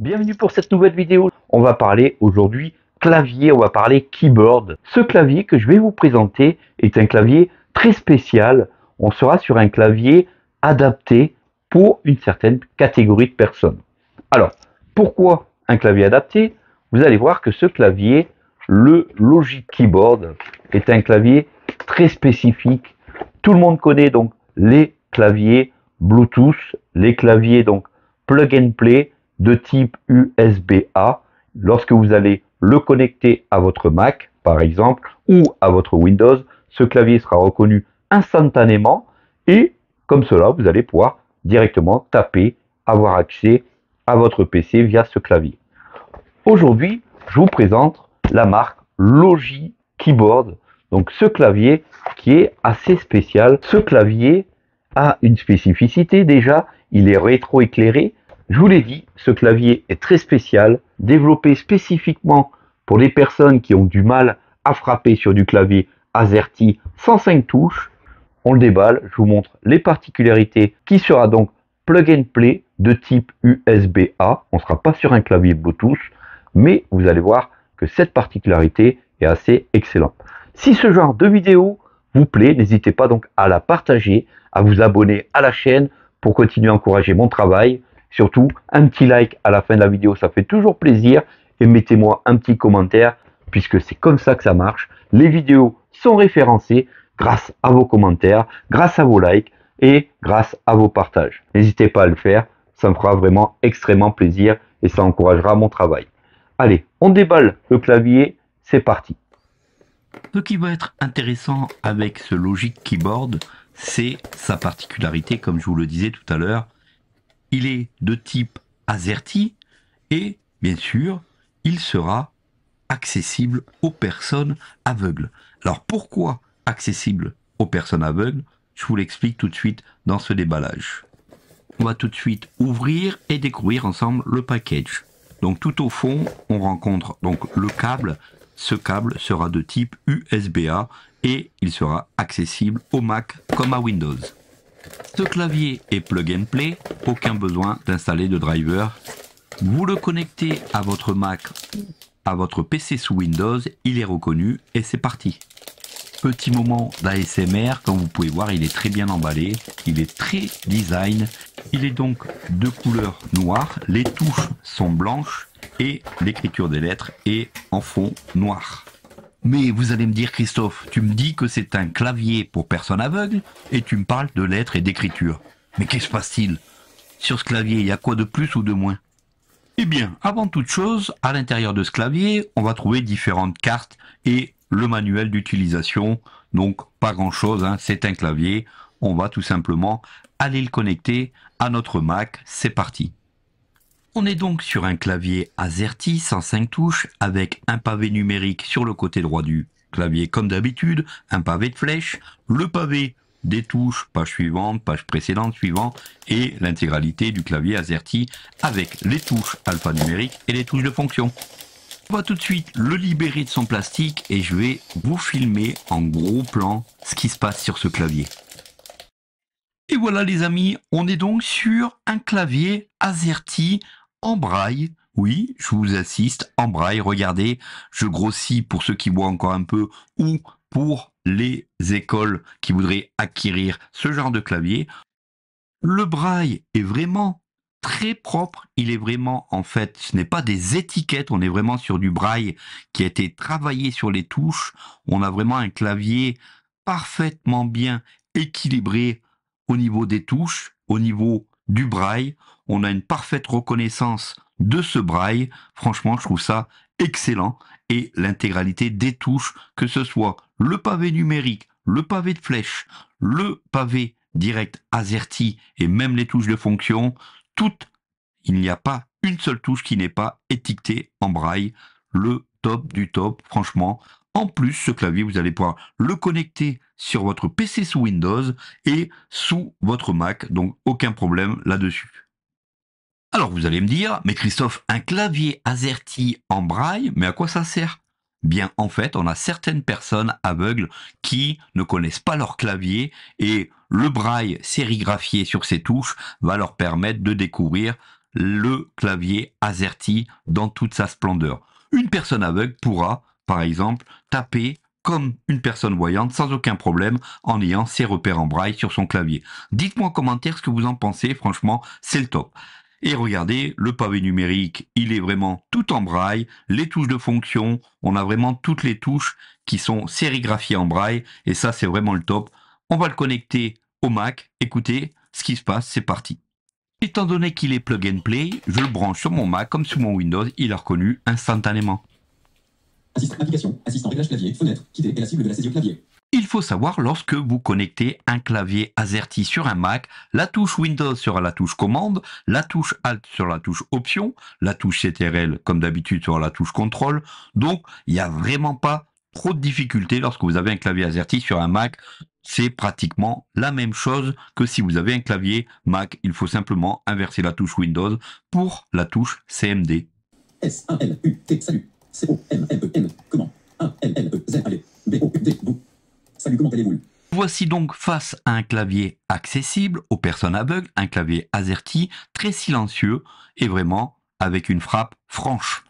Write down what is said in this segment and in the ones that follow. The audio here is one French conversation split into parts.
Bienvenue pour cette nouvelle vidéo. On va parler aujourd'hui clavier, on va parler keyboard. Ce clavier que je vais vous présenter est un clavier très spécial. On sera sur un clavier adapté pour une certaine catégorie de personnes. Alors, pourquoi un clavier adapté Vous allez voir que ce clavier, le Logic Keyboard, est un clavier très spécifique. Tout le monde connaît donc les claviers Bluetooth, les claviers donc plug and play, de type USB-A lorsque vous allez le connecter à votre Mac, par exemple, ou à votre Windows, ce clavier sera reconnu instantanément et comme cela, vous allez pouvoir directement taper, avoir accès à votre PC via ce clavier. Aujourd'hui, je vous présente la marque Logi Keyboard. Donc ce clavier qui est assez spécial. Ce clavier a une spécificité déjà, il est rétro-éclairé je vous l'ai dit, ce clavier est très spécial, développé spécifiquement pour les personnes qui ont du mal à frapper sur du clavier AZERTY 105 touches. On le déballe, je vous montre les particularités qui sera donc plug and play de type USB-A. On ne sera pas sur un clavier Bluetooth, mais vous allez voir que cette particularité est assez excellente. Si ce genre de vidéo vous plaît, n'hésitez pas donc à la partager, à vous abonner à la chaîne pour continuer à encourager mon travail. Surtout, un petit like à la fin de la vidéo, ça fait toujours plaisir. Et mettez-moi un petit commentaire, puisque c'est comme ça que ça marche. Les vidéos sont référencées grâce à vos commentaires, grâce à vos likes et grâce à vos partages. N'hésitez pas à le faire, ça me fera vraiment extrêmement plaisir et ça encouragera mon travail. Allez, on déballe le clavier, c'est parti. Ce qui va être intéressant avec ce Logic Keyboard, c'est sa particularité, comme je vous le disais tout à l'heure, il est de type AZERTY et, bien sûr, il sera accessible aux personnes aveugles. Alors pourquoi accessible aux personnes aveugles Je vous l'explique tout de suite dans ce déballage. On va tout de suite ouvrir et découvrir ensemble le package. Donc tout au fond, on rencontre donc le câble. Ce câble sera de type USB-A et il sera accessible au Mac comme à Windows. Ce clavier est plug and play, aucun besoin d'installer de driver. Vous le connectez à votre Mac, à votre PC sous Windows, il est reconnu et c'est parti. Petit moment d'ASMR, comme vous pouvez voir, il est très bien emballé, il est très design. Il est donc de couleur noire, les touches sont blanches et l'écriture des lettres est en fond noir. Mais vous allez me dire, Christophe, tu me dis que c'est un clavier pour personnes aveugle et tu me parles de lettres et d'écriture. Mais qu'est-ce qui se passe-t-il Sur ce clavier, il y a quoi de plus ou de moins Eh bien, avant toute chose, à l'intérieur de ce clavier, on va trouver différentes cartes et le manuel d'utilisation. Donc, pas grand-chose, hein, c'est un clavier. On va tout simplement aller le connecter à notre Mac. C'est parti. On est donc sur un clavier AZERTY 105 touches avec un pavé numérique sur le côté droit du clavier comme d'habitude, un pavé de flèche, le pavé des touches, page suivante, page précédente, suivant, et l'intégralité du clavier AZERTY avec les touches alphanumériques et les touches de fonction. On va tout de suite le libérer de son plastique et je vais vous filmer en gros plan ce qui se passe sur ce clavier. Et voilà les amis, on est donc sur un clavier AZERTY en braille. Oui, je vous assiste en braille. Regardez, je grossis pour ceux qui voient encore un peu ou pour les écoles qui voudraient acquérir ce genre de clavier. Le braille est vraiment très propre. Il est vraiment, en fait, ce n'est pas des étiquettes, on est vraiment sur du braille qui a été travaillé sur les touches. On a vraiment un clavier parfaitement bien équilibré au niveau des touches, au niveau du braille. On a une parfaite reconnaissance de ce braille. Franchement, je trouve ça excellent. Et l'intégralité des touches, que ce soit le pavé numérique, le pavé de flèche, le pavé direct AZERTY et même les touches de fonction, toutes, il n'y a pas une seule touche qui n'est pas étiquetée en braille. Le top du top, franchement, en plus, ce clavier, vous allez pouvoir le connecter sur votre PC sous Windows et sous votre Mac, donc aucun problème là-dessus. Alors vous allez me dire, mais Christophe, un clavier AZERTY en braille, mais à quoi ça sert Bien, en fait, on a certaines personnes aveugles qui ne connaissent pas leur clavier et le braille sérigraphié sur ces touches va leur permettre de découvrir le clavier AZERTY dans toute sa splendeur. Une personne aveugle pourra par exemple, taper comme une personne voyante sans aucun problème en ayant ses repères en braille sur son clavier. Dites-moi en commentaire ce que vous en pensez, franchement, c'est le top. Et regardez, le pavé numérique, il est vraiment tout en braille, les touches de fonction, on a vraiment toutes les touches qui sont sérigraphiées en braille, et ça c'est vraiment le top. On va le connecter au Mac, écoutez ce qui se passe, c'est parti. Étant donné qu'il est plug and play, je le branche sur mon Mac comme sur mon Windows, il a reconnu instantanément assistant clavier, fenêtre, la de la clavier. Il faut savoir lorsque vous connectez un clavier AZERTY sur un Mac, la touche Windows sera la touche commande, la touche Alt sur la touche option, la touche CTRL comme d'habitude sera la touche contrôle. Donc, il n'y a vraiment pas trop de difficultés lorsque vous avez un clavier AZERTY sur un Mac. C'est pratiquement la même chose que si vous avez un clavier Mac. Il faut simplement inverser la touche Windows pour la touche cmd s S-A-L-U-T, salut comment Salut comment allez-vous Voici donc face à un clavier accessible aux personnes aveugles, un clavier azerty, très silencieux et vraiment avec une frappe franche.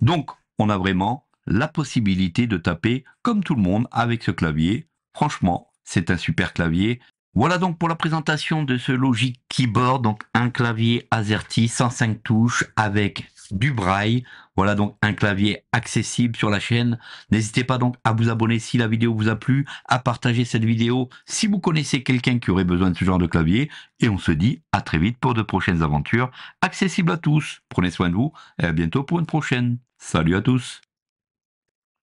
Donc on a vraiment la possibilité de taper comme tout le monde avec ce clavier. Franchement, c'est un super clavier. Voilà donc pour la présentation de ce Logic Keyboard, donc un clavier AZERTY, 105 touches avec du braille. Voilà donc un clavier accessible sur la chaîne. N'hésitez pas donc à vous abonner si la vidéo vous a plu, à partager cette vidéo si vous connaissez quelqu'un qui aurait besoin de ce genre de clavier. Et on se dit à très vite pour de prochaines aventures accessibles à tous. Prenez soin de vous et à bientôt pour une prochaine. Salut à tous